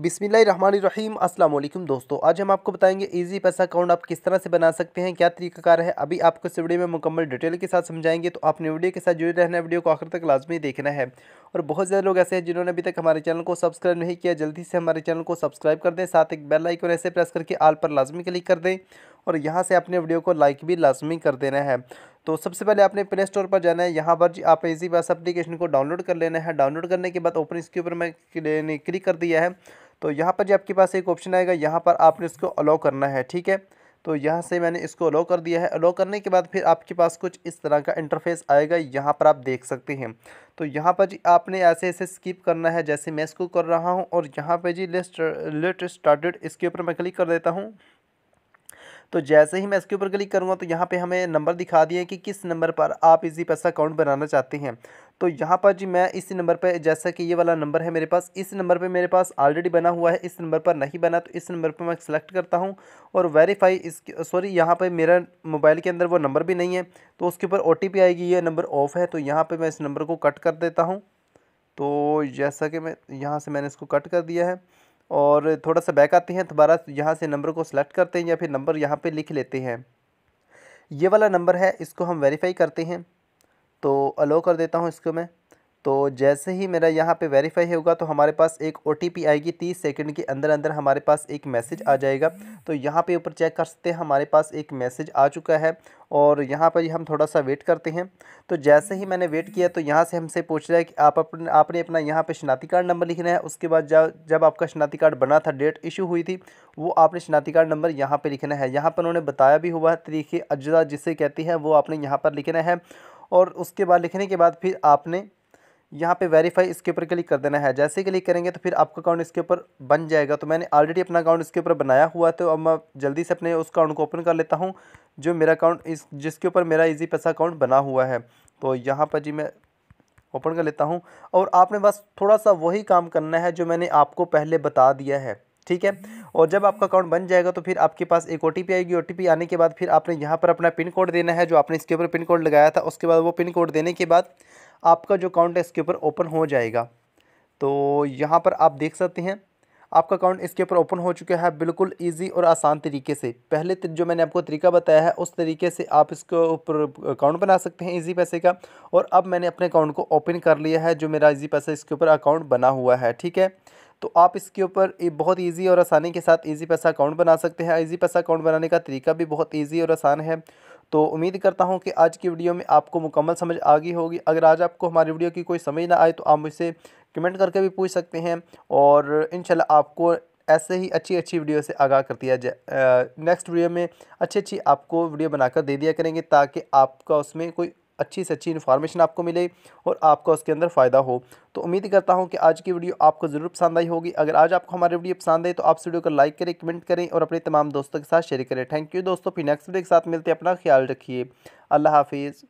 अस्सलाम वालेकुम दोस्तों आज हम आपको बताएंगे इजी पैसा अकाउंट आप किस तरह से बना सकते हैं क्या तरीकाकार है अभी आपको इस वीडियो में मुकम्मल डिटेल के साथ समझाएंगे तो आपने वीडियो के साथ जुड़े रहना वीडियो को आखिर तक लाजमी देखना है और बहुत ज़्यादा लोग ऐसे हैं जिन्होंने अभी तक हमारे चैनल को सब्सक्राइब नहीं किया जल्दी से हमारे चैनल को सब्सक्राइब कर दें साथ एक बेल आइकन ऐसे प्रेस करके आल पर लाजमी क्लिक कर दें और यहाँ से अपने वीडियो को लाइक भी लाजमी कर देना है तो सबसे पहले आपने प्ले स्टोर पर जाना है यहाँ पर जी आप इजी पास एप्लीकेशन को डाउनलोड कर लेना है डाउनलोड करने के बाद ओपन इसके ऊपर मैं क्लिक कर दिया है तो यहाँ पर जो आपके पास एक ऑप्शन आएगा यहाँ पर आपने इसको अलाउ करना है ठीक है तो यहाँ से मैंने इसको अलाउ कर दिया है अलाउ करने के बाद फिर आपके पास कुछ इस तरह का इंटरफेस आएगा यहाँ पर आप देख सकते हैं तो यहाँ पर जी आपने ऐसे ऐसे स्किप करना है जैसे मैं इसको कर रहा हूँ और यहाँ पर जी लेट लेट स्टार्टेड इसके ऊपर मैं क्लिक कर देता हूँ तो जैसे ही मैं इसके ऊपर क्लिक करूँगा तो यहाँ पे हमें नंबर दिखा दिए कि किस नंबर पर आप इसी पैसा अकाउंट बनाना चाहते हैं तो यहाँ पर जी मैं इसी नंबर पर जैसा कि ये वाला नंबर है मेरे पास इस नंबर पर मेरे पास ऑलरेडी बना हुआ है इस नंबर पर नहीं बना तो इस नंबर पर मैं सेलेक्ट करता हूँ और वेरीफाई इस सॉरी यहाँ पर मेरा मोबाइल के अंदर वो नंबर भी नहीं है तो उसके ऊपर ओ आएगी ये नंबर ऑफ़ है तो यहाँ पर मैं इस नंबर को कट कर देता हूँ तो जैसा कि मैं यहाँ से मैंने इसको कट कर दिया है और थोड़ा सा बैक आते हैं दोबारा यहाँ से नंबर को सिलेक्ट करते हैं या फिर नंबर यहाँ पे लिख लेते हैं ये वाला नंबर है इसको हम वेरीफाई करते हैं तो अलो कर देता हूँ इसको मैं तो जैसे ही मेरा यहाँ पे वेरीफाई होगा तो हमारे पास एक ओ आएगी तीस सेकंड के अंदर अंदर हमारे पास एक मैसेज आ जाएगा तो यहाँ पे ऊपर चेक कर सकते हैं हमारे पास एक मैसेज आ चुका है और यहाँ पर हम थोड़ा सा वेट करते हैं तो जैसे ही मैंने वेट किया तो यहाँ से हमसे पूछ रहा है कि आप अपने आपने अपना यहाँ पर शनाती कार्ड नंबर लिखना है उसके बाद जब आपका शनाती कार्ड बना था डेट इशू हुई थी वो आपने शनाती कार्ड नंबर यहाँ पर लिखना है यहाँ पर उन्होंने बताया भी हुआ है तरीके अज्जा जिसे कहती है वो आपने यहाँ पर लिखना है और उसके बाद लिखने के बाद फिर आपने यहाँ पे वेरीफाई इसके ऊपर क्लिक कर देना है जैसे क्लिक करेंगे तो फिर आपका अकाउंट इसके ऊपर बन जाएगा तो मैंने ऑलरेडी अपना अकाउंट इसके ऊपर बनाया हुआ तो अब मैं जल्दी से अपने उस अकाउंट को ओपन कर लेता हूँ जो मेरा अकाउंट इस जिसके ऊपर मेरा इजी पैसा अकाउंट बना हुआ है तो यहाँ पर जी मैं ओपन कर लेता हूँ और आपने बस थोड़ा सा वही काम करना है जो मैंने आपको पहले बता दिया है ठीक है और जब आपका अकाउंट बन जाएगा तो फिर आपके पास एक ओ आएगी ओ आने के बाद फिर आपने यहाँ पर अपना पिन कोड देना है जो आपने इसके ऊपर पिन कोड लगाया था उसके बाद वो पिन कोड देने के बाद आपका जो अकाउंट है इसके ऊपर ओपन हो जाएगा तो यहाँ पर आप देख सकते हैं आपका अकाउंट इसके ऊपर ओपन हो चुका है बिल्कुल इजी और आसान तरीके से पहले जो मैंने आपको तरीका बताया है उस तरीके से आप इसके ऊपर अकाउंट बना सकते हैं इजी पैसे का और अब मैंने अपने अकाउंट को ओपन कर लिया है जो मेरा इजी पैसा इसके ऊपर अकाउंट बना हुआ है ठीक है तो आप इसके ऊपर बहुत ईजी और आसानी के साथ ईजी पैसा अकाउंट बना सकते हैं ईजी पैसा अकाउंट बनाने का तरीका भी बहुत ईजी और आसान है तो उम्मीद करता हूँ कि आज की वीडियो में आपको मुकम्मल समझ आ गई होगी अगर आज आपको हमारी वीडियो की कोई समझ ना आए तो आप मुझसे कमेंट करके भी पूछ सकते हैं और इन आपको ऐसे ही अच्छी अच्छी वीडियो से आगाह कर दिया जाए नेक्स्ट वीडियो में अच्छी अच्छी आपको वीडियो बनाकर दे दिया करेंगे ताकि आपका उसमें कोई अच्छी से अच्छी इन्फॉर्मेशन आपको मिले और आपका उसके अंदर फ़ायदा हो तो उम्मीद करता हूँ कि आज की वीडियो आपको ज़रूर पसंद आई होगी अगर आज आपको हमारी वीडियो पसंद आई तो आप वीडियो को लाइक करें कमेंट करें और अपने तमाम दोस्तों के साथ शेयर करें थैंक यू दोस्तों फिर नेक्स्ट वीडियो के साथ मिलते अपना ख्याल रखिए अल्लाह हाफिज़